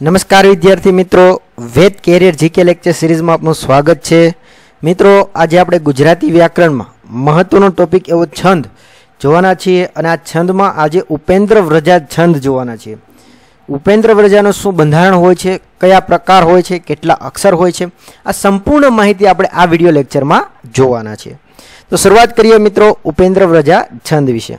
નમસ્કાર વિદ્યાર્થી મિત્રો વેદ કેરિયર જીકે લેક્ચર સિરીઝમાં આપનું સ્વાગત છે મિત્રો આજે આપણે ગુજરાતી વ્યાકરણમાં મહત્વનો ટોપિક એવો છંદ જોવાના છીએ અને આ છંદમાં આજે ઉપેન્દ્ર વ્રજા છંદ જોવાના છીએ ઉપેન્દ્ર વ્રજાનું શું બંધારણ હોય છે કયા પ્રકાર હોય છે કેટલા અક્ષર હોય છે આ સંપૂર્ણ માહિતી આપણે આ વિડિયો લેક્ચરમાં જોવાના છીએ તો શરૂઆત કરીએ મિત્રો ઉપેન્દ્ર વ્રજા છંદ વિશે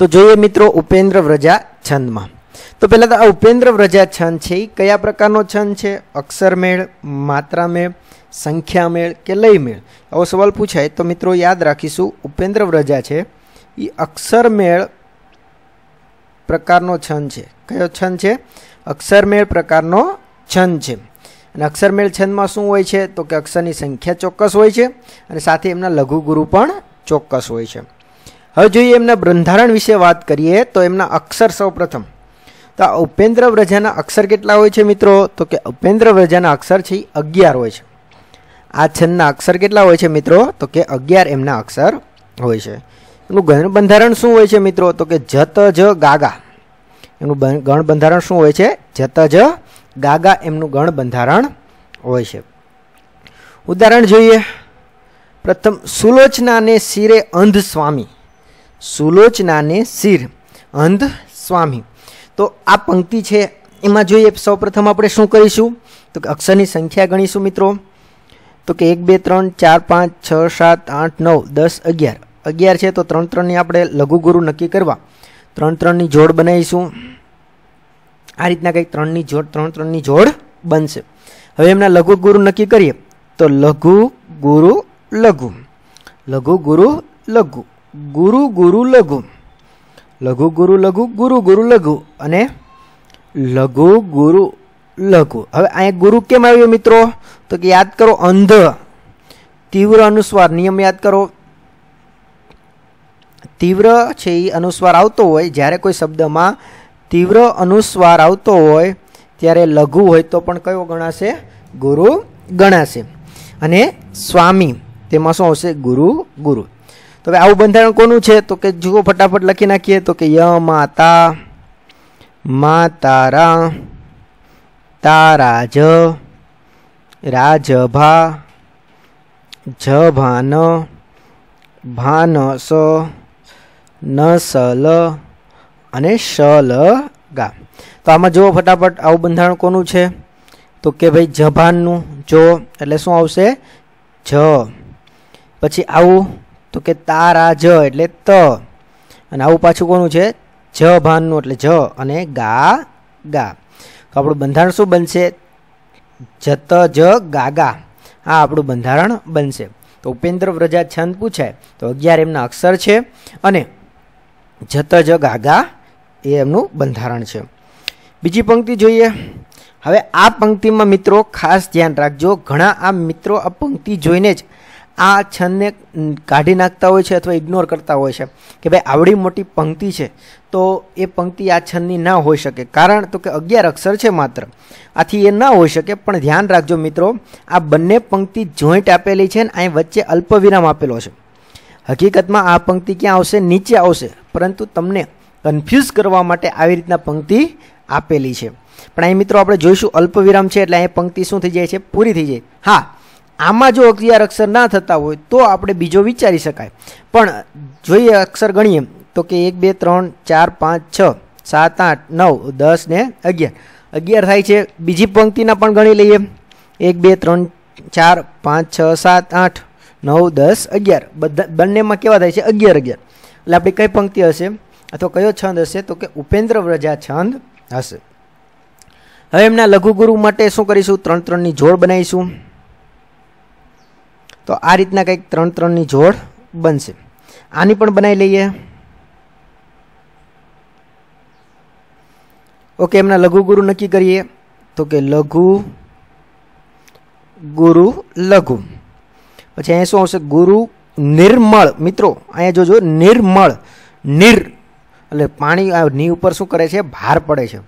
તો જોઈએ મિત્રો ઉપેન્દ્ર વ્રજા છંદમાં તો પહેલાં તો આ ઉપેન્દ્ર વ્રજા છંદ છે એ કયા પ્રકારનો છંદ છે અક્ષરમેળ માત્રામેળ સંખ્યામેળ કે લયમેળ આવો સવાલ પૂછાય તો મિત્રો યાદ રાખીશું ઉપેન્દ્ર વ્રજા છે એ અક્ષરમેળ પ્રકારનો છંદ છે કયો છંદ છે અક્ષરમેળ પ્રકારનો છંદ છે અને અક્ષરમેળ છંદમાં શું હોય છે તો કે અક્ષરની સંખ્યા ચોક્કસ હોય છે અને સાથે એમના લઘુગુરુ પણ ચોક્કસ હોય છે હવે જોઈએ એમના બંધારણ વિશે વાત કરીએ તો એમના અક્ષર સૌપ્રથમ તો આ ઉપેન્દ્ર વ્રજાના અક્ષર કેટલા હોય છે મિત્રો તો કે ઉપેન્દ્ર વ્રજાના અક્ષર છે અગિયાર હોય છે આ છંદના અક્ષર કેટલા હોય છે મિત્રો તો કે અગિયાર એમના અક્ષર હોય છે એનું બંધારણ શું હોય છે મિત્રો તો કે જત જ ગાગા એનું ગણ બંધારણ શું હોય છે જત જ ગાગા એમનું ગણ બંધારણ હોય છે ઉદાહરણ જોઈએ પ્રથમ સુલોચનાને શિરે અંધ સ્વામી સુલોચનાને શિર અંધ સ્વામી તો આ પંક્તિ છે એમાં જોઈએ સૌપ્રથમ આપણે શું કરીશું તો કે અક્ષરની સંખ્યા ગણીશું મિત્રો તો કે એક બે ત્રણ ચાર પાંચ છ સાત આઠ નવ દસ અગિયાર અગિયાર છે તો ત્રણ ત્રણની આપણે લઘુગુરુ નક્કી કરવા ત્રણ ત્રણની જોડ બનાવીશું આ રીતના કંઈક ત્રણની જોડ ત્રણ ત્રણની જોડ બનશે હવે એમના ગુરુ નક્કી કરીએ તો લઘુ ગુરુ લઘુ લઘુ ગુરુ લઘુ ગુરુ ગુરુ લઘુ લઘુ ગુરુ લઘુ ગુરુ ગુરુ લઘુ અને લઘુ ગુરુ લઘુ હવે અહીંયા ગુરુ કેમ આવ્યો મિત્રો તો કે યાદ કરો અંધ તીવ્ર અનુસ્વાર નિયમ યાદ કરો તીવ્ર છે એ અનુસ્વાર આવતો હોય જ્યારે કોઈ શબ્દમાં તીવ્ર અનુસ્વાર આવતો હોય ત્યારે લઘુ હોય તો પણ કયો ગણાશે ગુરુ ગણાશે અને સ્વામી તેમાં શું આવશે ગુરુ ગુરુ તો હવે આવું બંધારણ કોનું છે તો કે જુઓ ફટાફટ લખી નાખીએ તો કે ય માતા મા તારા તારાજ રાજભા જ ભાન ભાન ભાનસ નસલ અને શલ ગા તો આમાં જુઓ ફટાફટ આવું બંધારણ કોનું છે તો કે ભાઈ જભાનનું જો એટલે શું આવશે જ પછી આવું તો કે તારા જ એટલે ત અને આવું પાછું કોનું છે જ ભાનનું એટલે જ અને ગા ગા તો આપણું બંધારણ શું બનશે જત જ ગાગા આ આપણું બંધારણ બનશે તો ઉપેન્દ્ર વ્રજા છંદ પૂછાય તો અગિયાર એમના અક્ષર છે અને જત જ ગાગા એ એમનું બંધારણ છે બીજી પંક્તિ જોઈએ હવે આ પંક્તિમાં મિત્રો ખાસ ધ્યાન રાખજો ઘણા આ મિત્રો આ પંક્તિ જોઈને જ આ છંદને કાઢી નાખતા હોય છે અથવા ઇગ્નોર કરતા હોય છે કે ભાઈ આવડી મોટી પંક્તિ છે તો એ પંક્તિ આ છંદની ના હોઈ શકે કારણ તો કે અગિયાર અક્ષર છે માત્ર આથી એ ના હોઈ શકે પણ ધ્યાન રાખજો મિત્રો આ બંને પંક્તિ જોઈન્ટ આપેલી છે અને અહીં વચ્ચે અલ્પવિરામ આપેલો છે હકીકતમાં આ પંક્તિ ક્યાં આવશે નીચે આવશે પરંતુ તમને કન્ફ્યુઝ કરવા માટે આવી રીતના પંક્તિ આપેલી છે પણ અહીં મિત્રો આપણે જોઈશું અલ્પવિરામ છે એટલે અહીં પંક્તિ શું થઈ જાય છે પૂરી થઈ જાય હા આમાં જો અગિયાર અક્ષર ના થતા હોય તો આપણે બીજો વિચારી શકાય પણ જોઈએ અક્ષર ગણીએ તો કે એક બે ત્રણ ચાર પાંચ છ સાત આઠ નવ દસ ને અગિયાર અગિયાર થાય છે બીજી પંક્તિના પણ ગણી લઈએ એક બે ત્રણ ચાર પાંચ છ સાત આઠ નવ દસ અગિયાર બધા બંનેમાં કેવા થાય છે અગિયાર અગિયાર એટલે આપણી કઈ પંક્તિ હશે અથવા કયો છંદ હશે તો કે ઉપેન્દ્ર વ્રજા છંદ હશે હવે એમના લઘુગુરુ માટે શું કરીશું ત્રણ ત્રણની જોડ બનાવીશું તો આ રીતના કંઈક ત્રણ ત્રણની જોડ બનશે આની પણ બનાવી લઈએ ઓકે એમના લઘુગુરુ નક્કી કરીએ તો કે લઘુ ગુરુ લઘુ પછી અહીંયા શું આવશે ગુરુ નિર્મળ મિત્રો અહીંયા જોજો નિર્મળ નિર એટલે પાણી આ ની ઉપર શું કરે છે ભાર પડે છે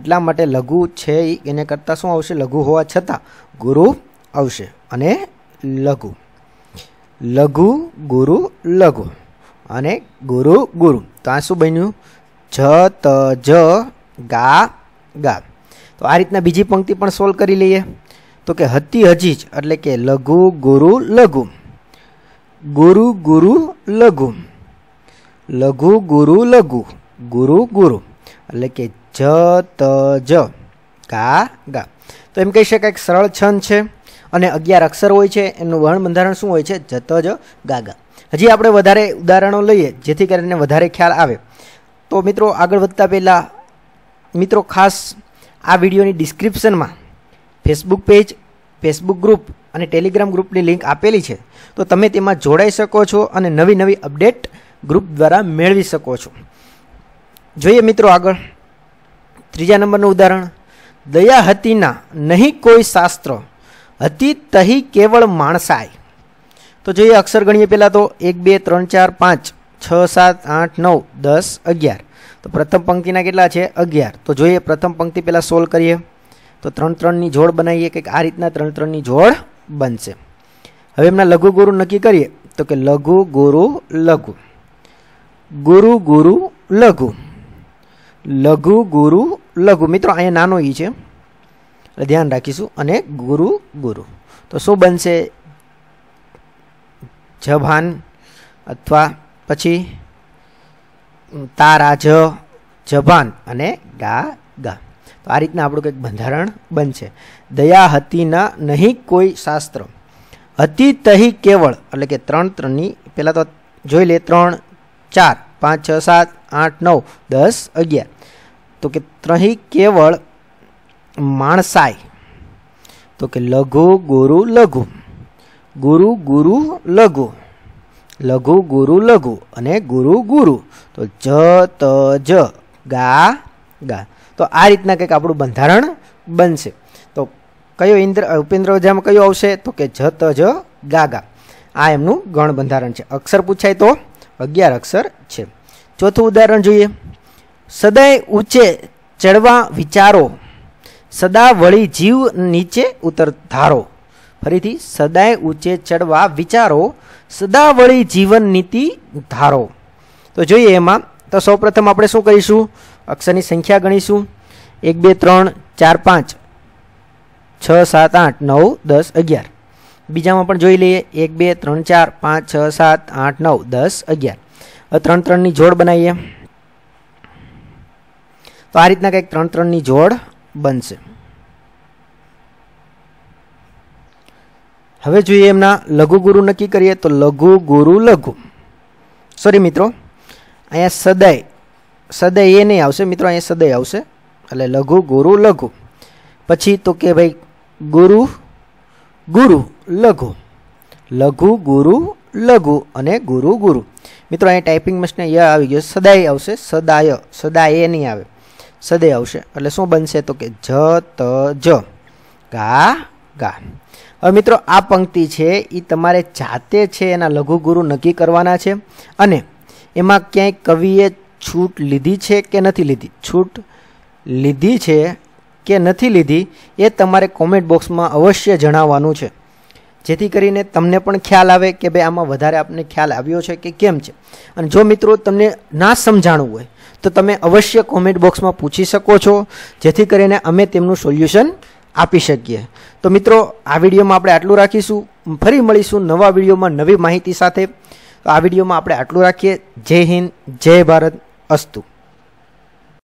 એટલા માટે લઘુ છે એને કરતાં શું આવશે લઘુ હોવા છતાં ગુરુ આવશે અને લઘુ લઘુ ગુરુ લઘુ અને ગુરુ ગુરુ તો આ શું બન્યું જ ત જ ગા ગા તો આ રીતના બીજી પંક્તિ પણ સોલ્વ કરી લઈએ તો કે હતી હજી જ એટલે કે લઘુ ગુરુ લઘુ ગુરુ ગુરુ લઘુ લઘુ ગુરુ લઘુ ગુરુ ગુરુ એટલે કે જ ત જ ગા ગા તો એમ કહી શકાય કે સરળ છંદ છે અને અગિયાર અક્ષર હોય છે એનું વર્ણ બંધારણ શું હોય છે જત જ ગાગા હજી આપણે વધારે ઉદાહરણો લઈએ જેથી કરીને વધારે ખ્યાલ આવે તો મિત્રો આગળ વધતા પહેલાં મિત્રો ખાસ આ વિડીયોની ડિસ્ક્રિપ્શનમાં ફેસબુક પેજ ફેસબુક ગ્રુપ અને ટેલિગ્રામ ગ્રુપની લિંક આપેલી છે તો તમે તેમાં જોડાઈ શકો છો અને નવી નવી અપડેટ ગ્રુપ દ્વારા મેળવી શકો છો જોઈએ મિત્રો આગળ ત્રીજા નંબરનું ઉદાહરણ દયા હતીના નહીં કોઈ શાસ્ત્ર હતી તહી કેવળ માણસાય તો જોઈએ અક્ષર ગણીએ પહેલાં તો એક બે ત્રણ ચાર પાંચ છ સાત આઠ નવ દસ અગિયાર તો પ્રથમ પંક્તિના કેટલા છે અગિયાર તો જોઈએ પ્રથમ પંક્તિ પહેલાં સોલ્વ કરીએ તો ત્રણ ત્રણની જોડ બનાવીએ કંઈક આ રીતના ત્રણ ત્રણની જોડ બનશે હવે એમના લઘુ ગુરુ નક્કી કરીએ તો કે લઘુ ગુરુ લઘુ ગુરુ ગુરુ લઘુ લઘુ ગુરુ લઘુ મિત્રો અહીંયા નાનો ઈ છે એટલે ધ્યાન રાખીશું અને ગુરુ ગુરુ તો શું બનશે જભાન અથવા પછી તારા જ જભાન અને ગા ગા તો આ રીતના આપણું કંઈક બંધારણ બનશે દયા હતીના નહીં કોઈ શાસ્ત્ર હતી તહી કેવળ એટલે કે ત્રણ ત્રણની પહેલાં તો જોઈ લે ત્રણ ચાર પાંચ છ સાત આઠ નવ દસ અગિયાર તો કે ત્રહી કેવળ માણસાય તો કે લઘુ ગુરુ લઘુ ગુરુ ગુરુ લઘુ લઘુ ગુરુ લઘુ અને ગુરુ ગુરુ તો જ ત જ ગા ગા તો આ રીતના કંઈક આપણું બંધારણ બનશે તો કયો ઇન્દ્ર ઉપેન્દ્ર ઓઝામાં કયો આવશે તો કે જ ત જ ગા ગા આ એમનું ગણ બંધારણ છે અક્ષર પૂછાય તો અગિયાર અક્ષર છે ચોથું ઉદાહરણ જોઈએ સદાય ઊંચે ચડવા વિચારો સદા વળી જીવ નીચે ઉતર ધારો ફરીથી સદાય ઊંચે ચડવા વિચારો સદા વળી જીવન નીતિ ધારો તો જોઈએ એમાં તો સૌપ્રથમ આપણે શું કરીશું અક્ષરની સંખ્યા ગણીશું એક બે ત્રણ ચાર પાંચ છ સાત આઠ નવ દસ અગિયાર બીજામાં પણ જોઈ લઈએ એક બે ત્રણ ચાર પાંચ છ સાત આઠ નવ દસ અગિયાર ત્રણ ત્રણની જોડ બનાવીએ તો આ રીતના કંઈક ત્રણ ત્રણની જોડ બનશે હવે જોઈએ એમના લઘુ ગુરુ નક્કી કરીએ તો લઘુ ગુરુ લઘુ સોરી મિત્રો અહીંયા સદય સદય એ નહીં આવશે મિત્રો અહીંયા સદય આવશે એટલે લઘુ ગુરુ લઘુ પછી તો કે ભાઈ ગુરુ ગુરુ લઘુ લઘુ ગુરુ લઘુ અને ગુરુ ગુરુ મિત્રો અહીંયા ટાઈપિંગ મિસ્ટને ય આવી ગયો સદાય આવશે સદાય સદાય એ નહીં આવે સદે આવશે એટલે શું બનશે તો કે જ ત જ ગા ગા હવે મિત્રો આ પંક્તિ છે એ તમારે જાતે છે એના લઘુગુરુ નક્કી કરવાના છે અને એમાં ક્યાંય કવિએ છૂટ લીધી છે કે નથી લીધી છૂટ લીધી છે કે નથી લીધી એ તમારે કોમેન્ટ બોક્સમાં અવશ્ય જણાવવાનું છે જેથી કરીને તમને પણ ખ્યાલ આવે કે ભાઈ આમાં વધારે આપને ખ્યાલ આવ્યો છે કે કેમ છે અને જો મિત્રો તમને ના સમજાણું હોય તો તમે અવશ્ય કોમેન્ટ બોક્સમાં પૂછી શકો છો જેથી કરીને અમે તેમનું સોલ્યુશન આપી શકીએ તો મિત્રો આ વિડીયોમાં આપણે આટલું રાખીશું ફરી મળીશું નવા વિડીયોમાં નવી માહિતી સાથે તો આ વિડીયોમાં આપણે આટલું રાખીએ જય હિન્દ જય ભારત અસ્તુ